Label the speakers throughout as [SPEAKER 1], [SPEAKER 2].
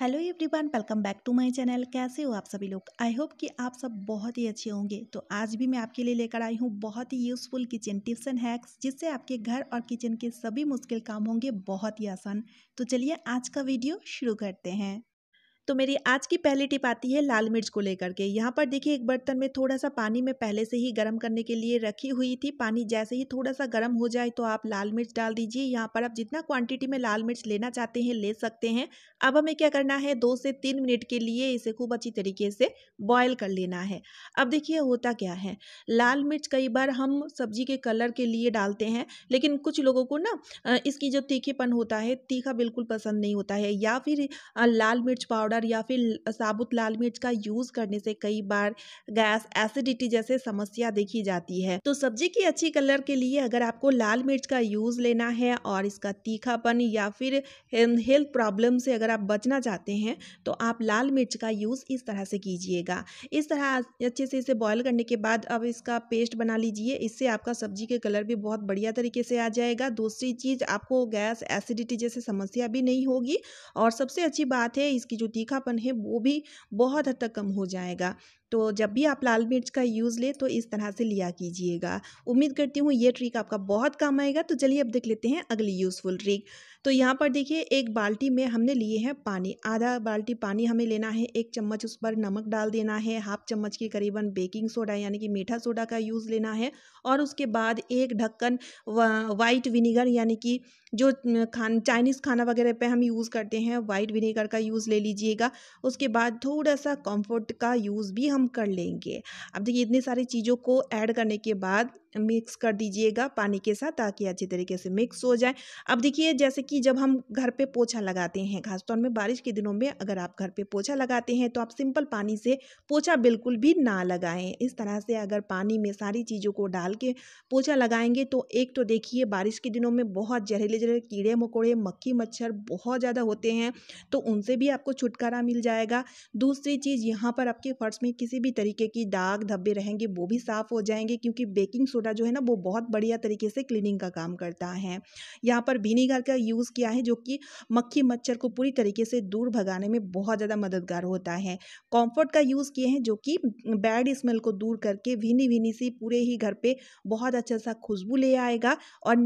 [SPEAKER 1] hello everyone welcome back to my channel कैसे हो आप सभी लोग आई होप कि आप सब बहुत ही अच्छे होंगे तो आज भी मैं आपके लिए लेकर आई हूँ बहुत ही useful kitchen tips and hacks जिससे आपके घर और किचन के सभी मुश्किल काम होंगे बहुत ही आसान तो चलिए आज का वीडियो शुरू करते हैं तो मेरी आज की पहली टिप आती है लाल मिर्च को लेकर के यहाँ पर देखिए एक बर्तन में थोड़ा सा पानी में पहले से ही गर्म करने के लिए रखी हुई थी पानी जैसे ही थोड़ा सा गर्म हो जाए तो आप लाल मिर्च डाल दीजिए यहाँ पर आप जितना क्वांटिटी में लाल मिर्च लेना चाहते हैं ले सकते हैं अब हमें क्या करना है दो से तीन मिनट के लिए इसे खूब अच्छी तरीके से बॉयल कर लेना है अब देखिए होता क्या है लाल मिर्च कई बार हम सब्जी के कलर के लिए डालते हैं लेकिन कुछ लोगों को ना इसकी जो तीखेपन होता है तीखा बिल्कुल पसंद नहीं होता है या फिर लाल मिर्च पाउडर पाउडर या फिर साबुत लाल मिर्च का यूज करने से कई बार गैस एसिडिटी जैसे समस्या देखी जाती है तो सब्जी की अच्छी कलर के लिए अगर आपको लाल मिर्च का यूज लेना है और इसका तीखापन या फिर हेल्थ प्रॉब्लम से अगर आप बचना चाहते हैं तो आप लाल मिर्च का यूज इस तरह से कीजिएगा इस तरह अच्छे से इसे बॉयल करने के बाद अब इसका पेस्ट बना लीजिए इससे आपका सब्जी के कलर भी बहुत बढ़िया तरीके से आ जाएगा दूसरी चीज आपको गैस एसिडिटी जैसे समस्या भी नहीं होगी और सबसे अच्छी बात है इसकी जो तीखापन है वो भी बहुत हद तक कम हो जाएगा तो जब भी आप लाल मिर्च का यूज़ लें तो इस तरह से लिया कीजिएगा उम्मीद करती हूँ ये ट्रिक आपका बहुत काम आएगा तो चलिए अब देख लेते हैं अगली यूज़फुल ट्रिक तो यहाँ पर देखिए एक बाल्टी में हमने लिए हैं पानी आधा बाल्टी पानी हमें लेना है एक चम्मच उस पर नमक डाल देना है हाफ चम्मच के करीबन बेकिंग सोडा यानी कि मीठा सोडा का यूज़ लेना है और उसके बाद एक ढक्कन वाइट विनीगर यानी कि जो खान चाइनीज़ खाना वगैरह पे हम यूज़ करते हैं वाइट विनीगर का यूज़ ले लीजिएगा उसके बाद थोड़ा सा कॉम्फर्ट का यूज़ भी हम कर लेंगे अब देखिए इतनी सारी चीज़ों को ऐड करने के बाद मिक्स कर दीजिएगा पानी के साथ ताकि अच्छी तरीके से मिक्स हो जाए अब देखिए जैसे कि जब हम घर पे पोछा लगाते हैं खासतौर में बारिश के दिनों में अगर आप घर पे पोछा लगाते हैं तो आप सिंपल पानी से पोछा बिल्कुल भी ना लगाएं इस तरह से अगर पानी में सारी चीज़ों को डाल के पोछा लगाएंगे तो एक तो देखिए बारिश के दिनों में बहुत जहरीले जहरीले कीड़े मकोड़े मक्खी मच्छर बहुत ज़्यादा होते हैं तो उनसे भी आपको छुटकारा मिल जाएगा दूसरी चीज़ यहाँ पर आपके फर्श में किसी भी तरीके की दाग धब्बे रहेंगे वो भी साफ़ हो जाएंगे क्योंकि बेकिंग सोडा जो है ना वो बहुत बढ़िया तरीके से क्लीनिंग का काम करता है यहाँ पर विनीगर का यूज़ किया है जो कि मक्खी मच्छर को पूरी तरीके से दूर भगाने में बहुत ज़्यादा मददगार होता है कॉम्फर्ट का यूज़ किए हैं जो कि बैड स्मेल को दूर करके भीनी भीनी सी पूरे ही घर पर बहुत अच्छा सा खुशबू ले आएगा और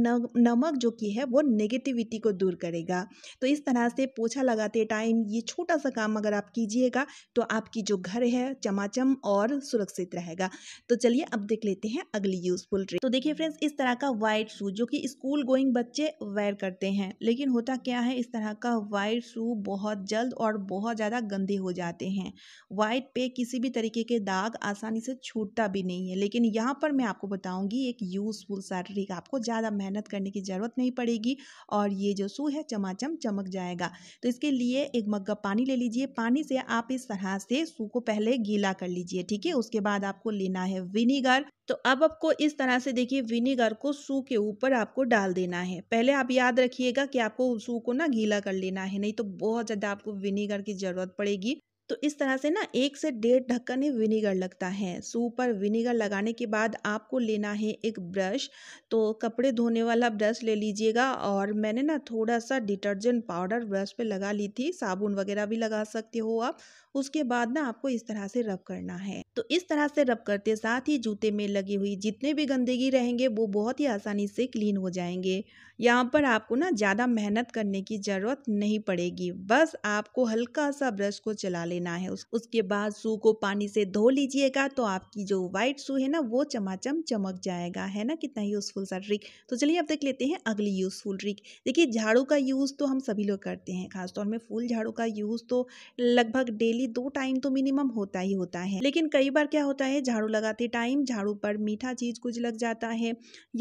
[SPEAKER 1] नमक जो कि है वो नेगेटिविटी को दूर करेगा तो इस तरह से पोछा लगाते टाइम ये छोटा सा काम अगर आप कीजिएगा तो आपकी जो घर है चमा पाचम और सुरक्षित रहेगा तो चलिए अब देख लेते हैं अगली यूजफुल ट्रिक तो देखिए फ्रेंड्स इस तरह का वाइट शू जो कि स्कूल गोइंग बच्चे वेयर करते हैं लेकिन होता क्या है इस तरह का वाइट शू बहुत जल्द और बहुत ज़्यादा गंदे हो जाते हैं वाइट पे किसी भी तरीके के दाग आसानी से छूटता भी नहीं है लेकिन यहाँ पर मैं आपको बताऊँगी एक यूज़फुल सा ट्रिक आपको ज़्यादा मेहनत करने की ज़रूरत नहीं पड़ेगी और ये जो शू है चमाचम चमक जाएगा तो इसके लिए एक मग्गा पानी ले लीजिए पानी से आप इस तरह से शू को पहले गीला कर लीजिए ठीक है उसके बाद आपको लेना है विनीगर तो अब आपको इस तरह से देखिए विनीगर को सू के ऊपर आपको डाल देना है पहले आप याद रखिएगा कि आपको सू को ना गीला कर लेना है नहीं तो बहुत ज़्यादा आपको विनीगर की ज़रूरत पड़ेगी तो इस तरह से ना एक से डेढ़ ढक्कन ही विनीगर लगता है सूप पर विनीगर लगाने के बाद आपको लेना है एक ब्रश तो कपड़े धोने वाला ब्रश ले लीजिएगा और मैंने ना थोड़ा सा डिटर्जेंट पाउडर ब्रश पे लगा ली थी साबुन वगैरह भी लगा सकते हो आप उसके बाद ना आपको इस तरह से रब करना है तो इस तरह से रब करते साथ ही जूते में लगी हुई जितने भी गंदगी रहेंगे वो बहुत ही आसानी से क्लीन हो जाएंगे यहाँ पर आपको ना ज़्यादा मेहनत करने की ज़रूरत नहीं पड़ेगी बस आपको हल्का सा ब्रश को चला लेना लेना है उस, उसके बाद सू को पानी से धो लीजिएगा तो आपकी जो वाइट सू है ना वो चमाचम चमक जाएगा है ना कितना यूज़फुल सा ट्रिक तो चलिए अब देख लेते हैं अगली यूज़फुल ट्रिक देखिए झाड़ू का यूज़ तो हम सभी लोग करते हैं खासतौर में फूल झाड़ू का यूज़ तो लगभग डेली दो टाइम तो मिनिमम होता ही होता है लेकिन कई बार क्या होता है झाड़ू लगाते टाइम झाड़ू पर मीठा चीज़ कुछ लग जाता है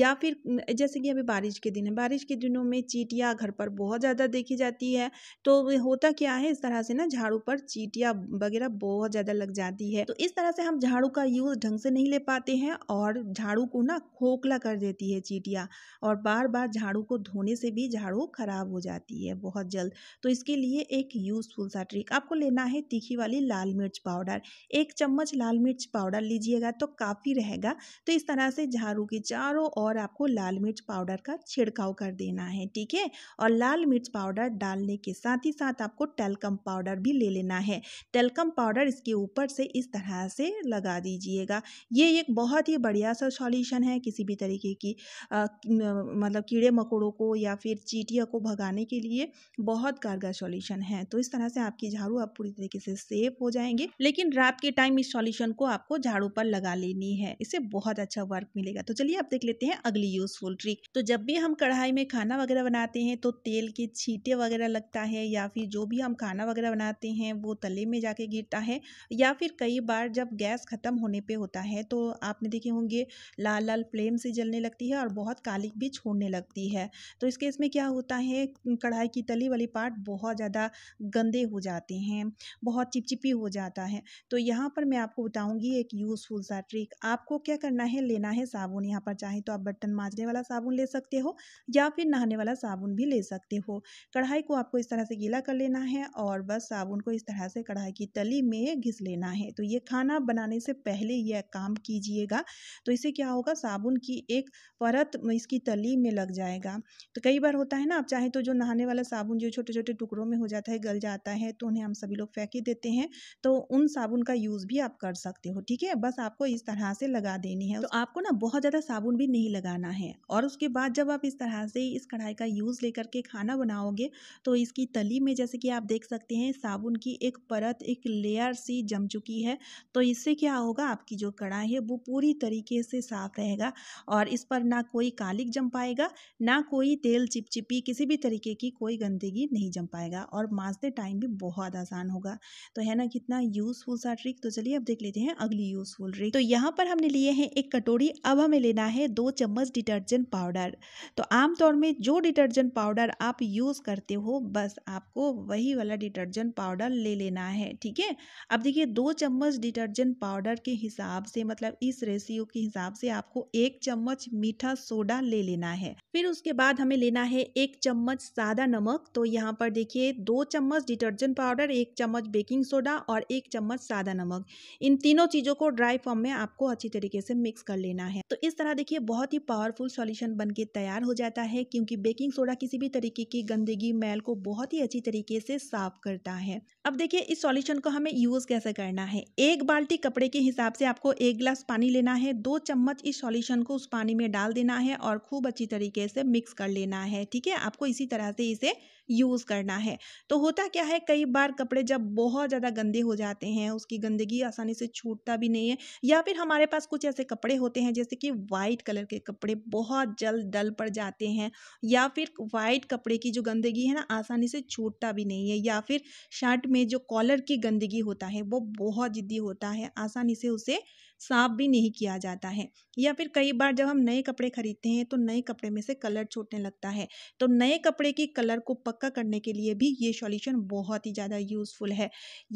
[SPEAKER 1] या फिर जैसे कि अभी बारिश के दिन है बारिश के दिनों में चीटियाँ घर पर बहुत ज़्यादा देखी जाती है तो होता क्या है इस तरह से ना झाड़ू पर चीटियाँ वगैरह बहुत ज़्यादा लग जाती है तो इस तरह से हम झाड़ू का यूज़ ढंग से नहीं ले पाते हैं और झाड़ू को ना खोखला कर देती है चीटियाँ और बार बार झाड़ू को धोने से भी झाड़ू ख़राब हो जाती है बहुत जल्द तो इसके लिए एक यूज़फुल सा ट्रिक आपको लेना है तीखी वाली लाल मिर्च पाउडर एक चम्मच लाल मिर्च पाउडर लीजिएगा तो काफ़ी रहेगा तो इस तरह से झाड़ू के चारों ओर आपको लाल मिर्च पाउडर का छिड़काव कर देना है ठीक है और लाल मिर्च पाउडर डालने के साथ ही साथ आपको टेलकम पाउडर भी ले लेना है टेलकम पाउडर इसके ऊपर से इस तरह से लगा दीजिएगा ये एक बहुत ही बढ़िया सा सॉल्यूशन है किसी भी तरीके की आ, मतलब कीड़े मकोड़ों को या फिर चीटिया को भगाने के लिए बहुत कारगर सॉल्यूशन है तो इस तरह से आपकी झाड़ू आप पूरी तरीके से सेफ हो जाएंगे लेकिन रात के टाइम इस सॉल्यूशन को आपको झाड़ू पर लगा लेनी है इसे बहुत अच्छा वर्क मिलेगा तो चलिए आप देख लेते हैं अगली यूजफुल ट्रिक तो जब भी हम कढ़ाई में खाना वगैरह बनाते हैं तो तेल के छीटे वगैरह लगता है या फिर जो भी हम खाना वगैरह बनाते हैं वो तले गले में जाके गिरता है या फिर कई बार जब गैस ख़त्म होने पे होता है तो आपने देखे होंगे लाल लाल फ्लेम से जलने लगती है और बहुत कालिक भी छोड़ने लगती है तो इस केस में क्या होता है कढ़ाई की तली वाली पार्ट बहुत ज़्यादा गंदे हो जाते हैं बहुत चिपचिपी हो जाता है तो यहाँ पर मैं आपको बताऊँगी एक यूज़फुल सा ट्रिक आपको क्या करना है लेना है साबुन यहाँ पर चाहे तो आप बर्तन माँजने वाला साबुन ले सकते हो या फिर नहाने वाला साबुन भी ले सकते हो कढ़ाई को आपको इस तरह से गीला कर लेना है और बस साबुन को इस तरह से कढ़ाई की तली में घिस लेना है तो ये खाना बनाने से पहले यह काम कीजिएगा तो इसे क्या होगा साबुन की एक परत इसकी तली में लग जाएगा तो कई बार होता है ना आप चाहे तो जो नहाने वाला साबुन जो छोटे छोटे टुकड़ों में हो जाता है गल जाता है तो उन्हें हम सभी लोग फेंक ही देते हैं तो उन साबुन का यूज़ भी आप कर सकते हो ठीक है बस आपको इस तरह से लगा देनी है तो आपको ना बहुत ज़्यादा साबुन भी नहीं लगाना है और उसके बाद जब आप इस तरह से इस कढ़ाई का यूज़ लेकर के खाना बनाओगे तो इसकी तली में जैसे कि आप देख सकते हैं साबुन की एक पर परत एक लेयर सी जम चुकी है तो इससे क्या होगा आपकी जो कढ़ाई है वो पूरी तरीके से साफ रहेगा और इस पर ना कोई कालिक जम पाएगा ना कोई तेल चिपचिपी किसी भी तरीके की कोई गंदगी नहीं जम पाएगा और मांजते टाइम भी बहुत आसान होगा तो है ना कितना यूज़फुल सा ट्रिक तो चलिए अब देख लेते हैं अगली यूज़फुल ट्रिक तो यहाँ पर हमने लिए हैं एक कटोरी अब हमें लेना है दो चम्मच डिटर्जेंट पाउडर तो आमतौर में जो डिटर्जेंट पाउडर आप यूज़ करते हो बस आपको वही वाला डिटर्जेंट पाउडर ले लेना करना है ठीक है अब देखिए दो चम्मच डिटर्जेंट पाउडर के हिसाब से मतलब इस रेशियो के हिसाब से आपको एक चम्मच मीठा सोडा ले लेना है फिर उसके बाद हमें लेना है एक चम्मच सादा नमक तो यहाँ पर देखिए दो चम्मच डिटर्जेंट पाउडर एक चम्मच बेकिंग सोडा और एक चम्मच सादा नमक इन तीनों चीज़ों को ड्राई फॉर्म में आपको अच्छी तरीके से मिक्स कर लेना है तो इस तरह देखिए बहुत ही पावरफुल सॉल्यूशन बनके तैयार हो जाता है क्योंकि बेकिंग सोडा किसी भी तरीके की गंदगी मैल को बहुत ही अच्छी तरीके से साफ करता है अब देखिए इस इस सॉल्यूशन को हमें यूज़ कैसे करना है एक बाल्टी कपड़े के हिसाब से आपको एक गिलास पानी लेना है दो चम्मच इस सॉल्यूशन को उस पानी में डाल देना है और खूब अच्छी तरीके से मिक्स कर लेना है ठीक है आपको इसी तरह से इसे यूज़ करना है तो होता क्या है कई बार कपड़े जब बहुत ज़्यादा गंदे हो जाते हैं उसकी गंदगी आसानी से छूटता भी नहीं है या फिर हमारे पास कुछ ऐसे कपड़े होते हैं जैसे कि वाइट कलर के कपड़े बहुत जल्द डल पड़ जाते हैं या फिर वाइट कपड़े की जो गंदगी है ना आसानी से छूटता भी नहीं है या फिर शर्ट में जो कॉलर कलर की गंदगी होता है वो बहुत ज़िद्दी होता है आसानी से उसे साफ भी नहीं किया जाता है या फिर कई बार जब हम नए कपड़े खरीदते हैं तो नए कपड़े में से कलर छूटने लगता है तो नए कपड़े की कलर को पक्का करने के लिए भी ये सॉल्यूशन बहुत ही ज़्यादा यूज़फुल है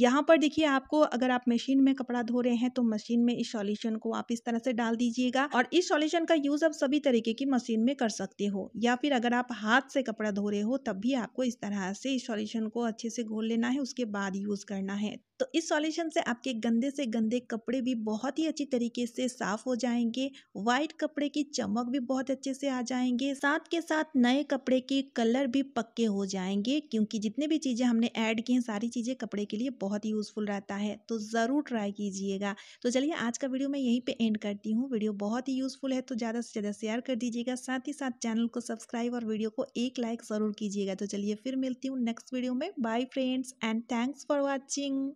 [SPEAKER 1] यहाँ पर देखिए आपको अगर आप मशीन में कपड़ा धो रहे हैं तो मशीन में इस सॉल्यूशन को आप इस तरह से डाल दीजिएगा और इस सॉल्यूशन का यूज़ आप सभी तरीके की मशीन में कर सकते हो या फिर अगर आप हाथ से कपड़ा धो रहे हो तब भी आपको इस तरह से इस सॉल्यूशन को अच्छे से घोल लेना है उसके बाद यूज़ करना है तो इस सॉल्यूशन से आपके गंदे से गंदे कपड़े भी बहुत ही अच्छी तरीके से साफ हो जाएंगे व्हाइट कपड़े की चमक भी बहुत अच्छे से आ जाएंगे साथ के साथ नए कपड़े के कलर भी पक्के हो जाएंगे क्योंकि जितने भी चीज़ें हमने ऐड की हैं सारी चीज़ें कपड़े के लिए बहुत ही यूज़फुल रहता है तो ज़रूर ट्राई कीजिएगा तो चलिए आज का वीडियो मैं यहीं पे एंड करती हूँ वीडियो बहुत ही यूज़फुल है तो ज़्यादा से ज़्यादा शेयर कर दीजिएगा साथ ही साथ चैनल को सब्सक्राइब और वीडियो को एक लाइक ज़रूर कीजिएगा तो चलिए फिर मिलती हूँ नेक्स्ट वीडियो में bye friends and thanks for watching